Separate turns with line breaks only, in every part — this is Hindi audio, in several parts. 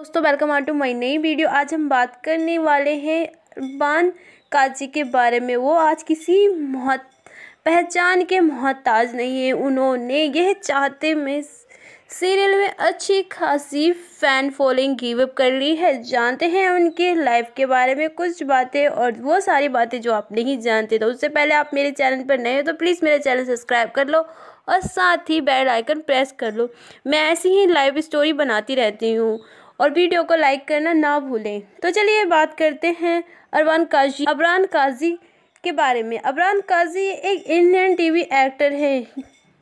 दोस्तों वेलकम आर टू माई नई वीडियो आज हम बात करने वाले हैं अरबान काजी के बारे में वो आज किसी मोहत पहचान के मोहताज नहीं है उन्होंने यह चाहते में सीरियल में अच्छी खासी फ़ैन फॉलोइंग गिव अप कर ली है जानते हैं उनके लाइफ के बारे में कुछ बातें और वो सारी बातें जो आप नहीं जानते तो उससे पहले आप मेरे चैनल पर नए हो तो प्लीज़ मेरा चैनल सब्सक्राइब कर लो और साथ ही बेल आइकन प्रेस कर लो मैं ऐसी ही लाइव स्टोरी बनाती रहती हूँ और वीडियो को लाइक करना ना भूलें तो चलिए बात करते हैं अरवान काजी अबरान काजी के बारे में अबरान काजी एक इंडियन टीवी एक्टर हैं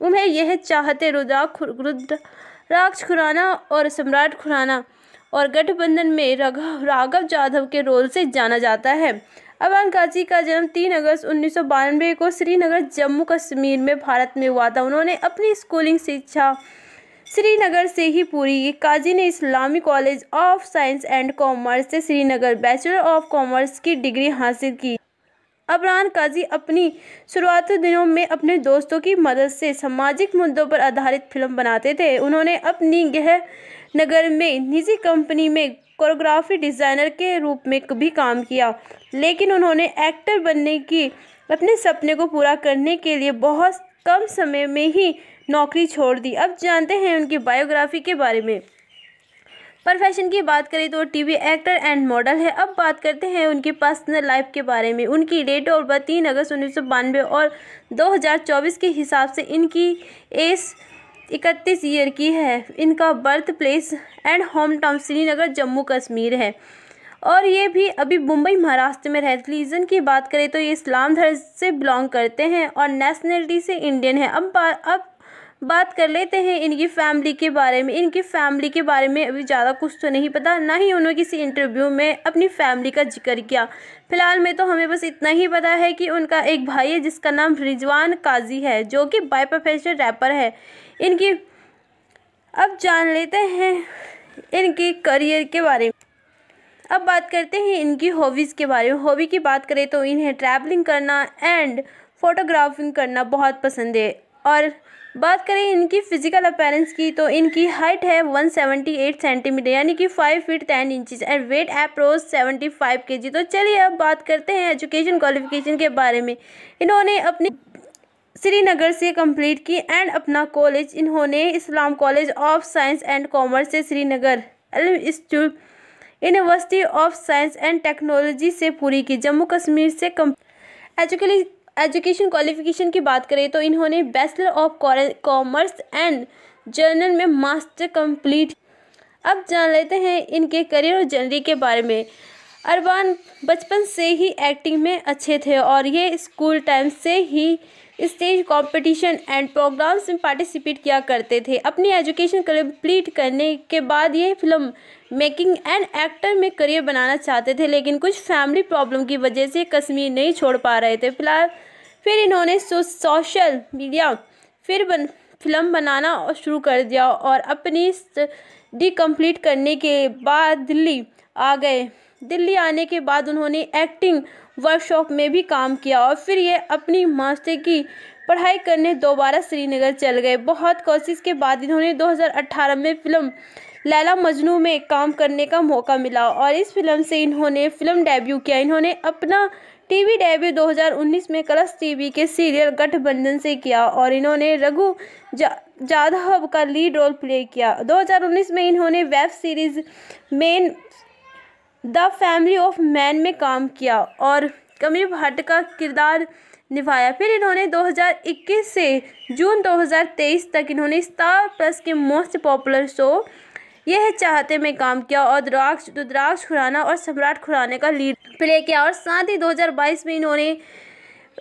उन्हें यह चाहते रुद्राक्ष राक्ष खुराना और सम्राट खुराना और गठबंधन में राघव जाधव के रोल से जाना जाता है अबरान काजी का जन्म 3 अगस्त उन्नीस को श्रीनगर जम्मू कश्मीर में भारत में हुआ था उन्होंने अपनी स्कूलिंग शिक्षा श्रीनगर से ही पूरी काजी ने Islamia college of science and commerce से श्रीनगर बैचलर ऑफ कॉमर्स की डिग्री हासिल की अबरान काजी अपनी शुरुआती दिनों में अपने दोस्तों की मदद से सामाजिक मुद्दों पर आधारित फिल्म बनाते थे उन्होंने अपनी गह नगर में निजी कंपनी में कोरियोग्राफी डिज़ाइनर के रूप में भी काम किया लेकिन उन्होंने एक्टर बनने की अपने सपने को पूरा करने के लिए बहुत कम समय में ही नौकरी छोड़ दी अब जानते हैं उनकी बायोग्राफी के बारे में प्रोफेशन की बात करें तो टीवी एक्टर एंड मॉडल है अब बात करते हैं उनकी पर्सनल लाइफ के बारे में उनकी डेट ऑफ बर्थ तीन अगस्त उन्नीस सौ बानवे और दो हज़ार चौबीस के हिसाब से इनकी एज इकतीस ईयर की है इनका birth place and home town Srinagar Jammu Kashmir है और ये भी अभी मुंबई महाराष्ट्र में रहते रिलीजन की बात करें तो ये इस्लाम धर्म से बिलोंग करते हैं और नेशनलिटी से इंडियन है अब अब बात कर लेते हैं इनकी फ़ैमिली के बारे में इनकी फ़ैमिली के बारे में अभी ज़्यादा कुछ तो नहीं पता ना ही उन्होंने किसी इंटरव्यू में अपनी फ़ैमिली का जिक्र किया फ़िलहाल में तो हमें बस इतना ही पता है कि उनका एक भाई है जिसका नाम रिजवान काजी है जो कि बाई प्रोफेशन रैपर है इनकी अब जान लेते हैं इनके करियर के बारे में अब बात करते हैं इनकी हॉबीज़ के बारे में हॉबी की बात करें तो इन्हें ट्रैवलिंग करना एंड फ़ोटोग्राफिंग करना बहुत पसंद है और बात करें इनकी फिजिकल अपेयरेंस की तो इनकी हाइट है 178 सेंटीमीटर यानी कि 5 feet 10 inches and weight approach 75 KG तो चलिए अब बात करते हैं एजुकेशन क्वालिफिकेशन के बारे में इन्होंने अपनी श्रीनगर से कंप्लीट की एंड अपना कॉलेज इन्होंने Islam college of science and commerce से Srinagar university of science and technology से पूरी की जम्मू कश्मीर से कम एजुकेशन एजुकेशन क्वालिफिकेशन की बात करें तो इन्होंने bachelor of commerce and journal में मास्टर कंप्लीट अब जान लेते हैं इनके करियर और जर्नरी के बारे में अरबान बचपन से ही एक्टिंग में अच्छे थे और ये स्कूल टाइम से ही स्टेज कंपटीशन एंड प्रोग्राम्स में पार्टिसिपेट किया करते थे अपनी एजुकेशन कम्प्लीट करने के बाद ये फिल्म मेकिंग एंड एक्टर में करियर बनाना चाहते थे लेकिन कुछ फैमिली प्रॉब्लम की वजह से कश्मीर नहीं छोड़ पा रहे थे फिलहाल फिर इन्होंने सोशल मीडिया फिर बन फिल्म बनाना शुरू कर दिया और अपनी डी कंप्लीट करने के बाद दिल्ली आ गए दिल्ली आने के बाद उन्होंने एक्टिंग वर्कशॉप में भी काम किया और फिर ये अपनी मास्टर की पढ़ाई करने दोबारा श्रीनगर चल गए बहुत कोशिश के बाद इन्होंने 2018 में फिल्म लैला मजनू में काम करने का मौका मिला और इस फिल्म से इन्होंने फिल्म डेब्यू किया इन्होंने अपना टीवी डेब्यू 2019 में कलश टीवी के सीरियल गठबंधन से किया और इन्होंने रघु जाधव का लीड रोल प्ले किया 2019 में इन्होंने वेब सीरीज़ मेन द फैमिली ऑफ मैन में काम किया और कमी भट्ट का किरदार निभाया फिर इन्होंने 2021 से जून 2023 तक इन्होंने स्टार प्लस के मोस्ट पॉपुलर शो यह चाहते में काम किया और द्राक्ष रुद्राक्ष खुराना और सम्राट खुराना का लीड प्ले किया और साथ ही 2022 में इन्होंने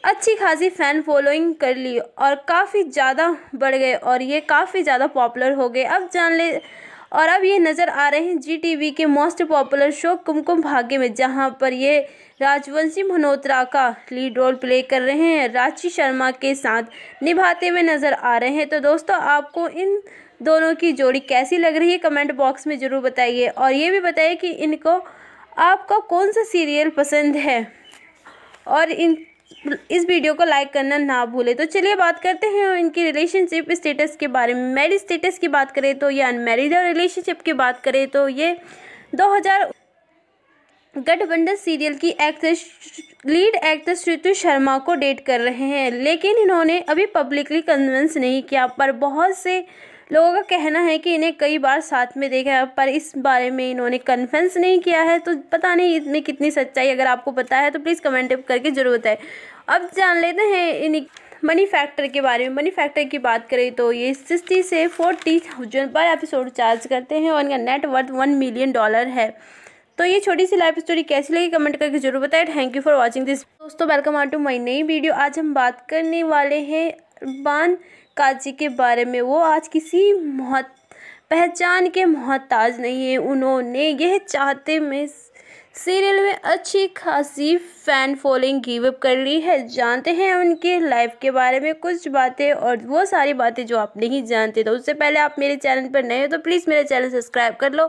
अच्छी खासी फ़ैन फॉलोइंग कर ली और काफ़ी ज़्यादा बढ़ गए और ये काफ़ी ज़्यादा पॉपुलर हो गए अब जान ले और अब ये नज़र आ रहे हैं जी के मोस्ट पॉपुलर शो कुमकुम भाग्य में जहां पर ये राजवंशी मल्होत्रा का लीड रोल प्ले कर रहे हैं रांची शर्मा के साथ निभाते हुए नज़र आ रहे हैं तो दोस्तों आपको इन दोनों की जोड़ी कैसी लग रही है कमेंट बॉक्स में ज़रूर बताइए और ये भी बताइए कि इनको आपका कौन सा सीरियल पसंद है और इन इस वीडियो को लाइक करना ना भूले तो चलिए बात करते हैं इनकी रिलेशनशिप स्टेटस के बारे में मैरिज स्टेटस की बात करें तो या अनमेरिड और रिलेशनशिप की बात करें तो ये 2000 गठबंधन सीरियल की actress lead actress Shritu Sharma को डेट कर रहे हैं लेकिन इन्होंने अभी पब्लिकली कन्विंस नहीं किया पर बहुत से लोगों का कहना है कि इन्हें कई बार साथ में देखा है पर इस बारे में इन्होंने कन्फेंस नहीं किया है तो पता नहीं इसमें कितनी सच्चाई अगर आपको पता है तो प्लीज़ कमेंट करके ज़रूर बताएं अब जान लेते हैं इन्हीं मनी फैक्टर के बारे में मनी फैक्टर की बात करें तो ये सिक्सटी से फोर्टी थाउजेंड पर एपिसोड चार्ज करते हैं और इनका net worth one million dollar है तो ये छोटी सी लाइफ स्टोरी कैसी लगी कमेंट करके जरूर बताएं thank you for watching this दोस्तों वेलकम आर टू माई नई वीडियो आज हम बात करने वाले हैं मेहरबान काजी के बारे में वो आज किसी मोहत पहचान के मोहताज नहीं है उन्होंने यह चाहते में सीरियल में अच्छी खासी फ़ैन फॉलोइंग गिव अप कर ली है जानते हैं उनके लाइफ के बारे में कुछ बातें और वो सारी बातें जो आप नहीं जानते तो उससे पहले आप मेरे चैनल पर नए हो तो प्लीज़ मेरा चैनल सब्सक्राइब कर लो